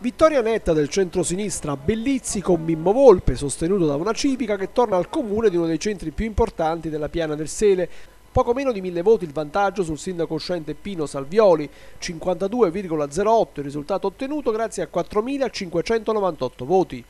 Vittoria netta del centro-sinistra, Bellizzi con Mimmo Volpe, sostenuto da una civica che torna al comune di uno dei centri più importanti della piana del Sele. Poco meno di mille voti il vantaggio sul sindaco uscente Pino Salvioli, 52,08 il risultato ottenuto grazie a 4.598 voti.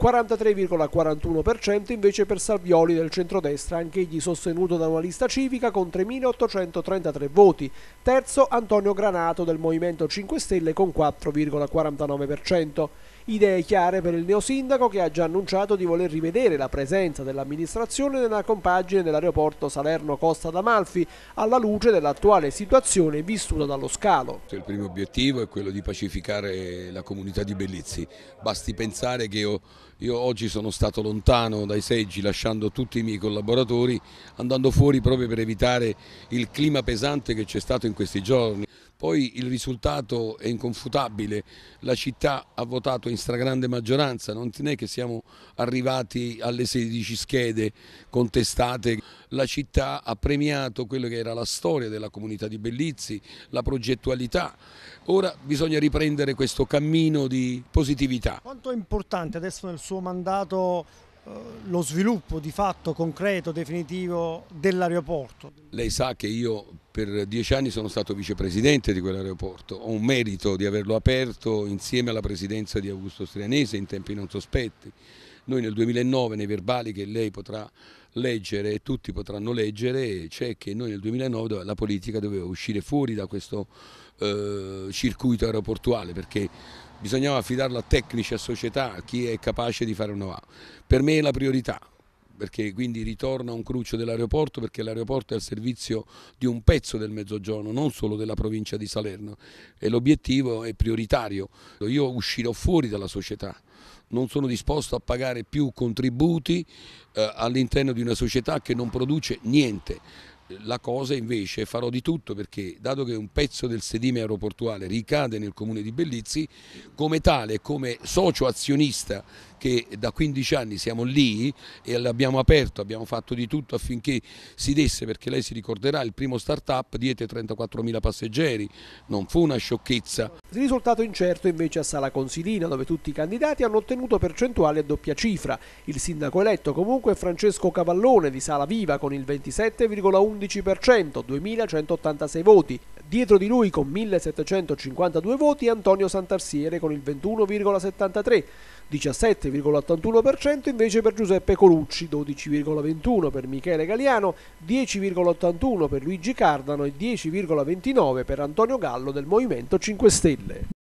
43,41% invece per Salvioli del centrodestra, anch'egli sostenuto da una lista civica con 3.833 voti. Terzo Antonio Granato del Movimento 5 Stelle con 4,49%. Idee chiare per il neosindaco che ha già annunciato di voler rivedere la presenza dell'amministrazione nella compagine dell'aeroporto Salerno-Costa d'Amalfi alla luce dell'attuale situazione vissuta dallo scalo. Cioè, il primo obiettivo è quello di pacificare la comunità di Bellizzi. Basti pensare che io, io oggi sono stato lontano dai seggi lasciando tutti i miei collaboratori andando fuori proprio per evitare il clima pesante che c'è stato in questi giorni. Poi il risultato è inconfutabile, la città ha votato in stragrande maggioranza, non è che siamo arrivati alle 16 schede contestate. La città ha premiato quello che era la storia della comunità di Bellizzi, la progettualità. Ora bisogna riprendere questo cammino di positività. Quanto è importante adesso nel suo mandato eh, lo sviluppo di fatto concreto, definitivo dell'aeroporto? Lei sa che io per dieci anni sono stato vicepresidente di quell'aeroporto, ho un merito di averlo aperto insieme alla presidenza di Augusto Strianese in tempi non sospetti. Noi nel 2009 nei verbali che lei potrà leggere e tutti potranno leggere, c'è che noi nel 2009 la politica doveva uscire fuori da questo eh, circuito aeroportuale perché bisognava affidarlo a tecnici, a società, a chi è capace di fare una A. Per me è la priorità, perché quindi ritorna un cruccio dell'aeroporto perché l'aeroporto è al servizio di un pezzo del mezzogiorno, non solo della provincia di Salerno e l'obiettivo è prioritario. Io uscirò fuori dalla società, non sono disposto a pagare più contributi eh, all'interno di una società che non produce niente. La cosa invece farò di tutto perché dato che un pezzo del sedime aeroportuale ricade nel comune di Bellizzi, come tale, come socio azionista che da 15 anni siamo lì e l'abbiamo aperto, abbiamo fatto di tutto affinché si desse, perché lei si ricorderà, il primo start-up diede 34.000 passeggeri, non fu una sciocchezza. Risultato incerto invece a Sala Consilina, dove tutti i candidati hanno ottenuto percentuali a doppia cifra. Il sindaco eletto comunque è Francesco Cavallone di Sala Viva con il 27,11%, 2.186 voti, Dietro di lui con 1752 voti Antonio Santarsiere con il 21,73, 17,81% invece per Giuseppe Colucci, 12,21 per Michele Galiano, 10,81 per Luigi Cardano e 10,29 per Antonio Gallo del Movimento 5 Stelle.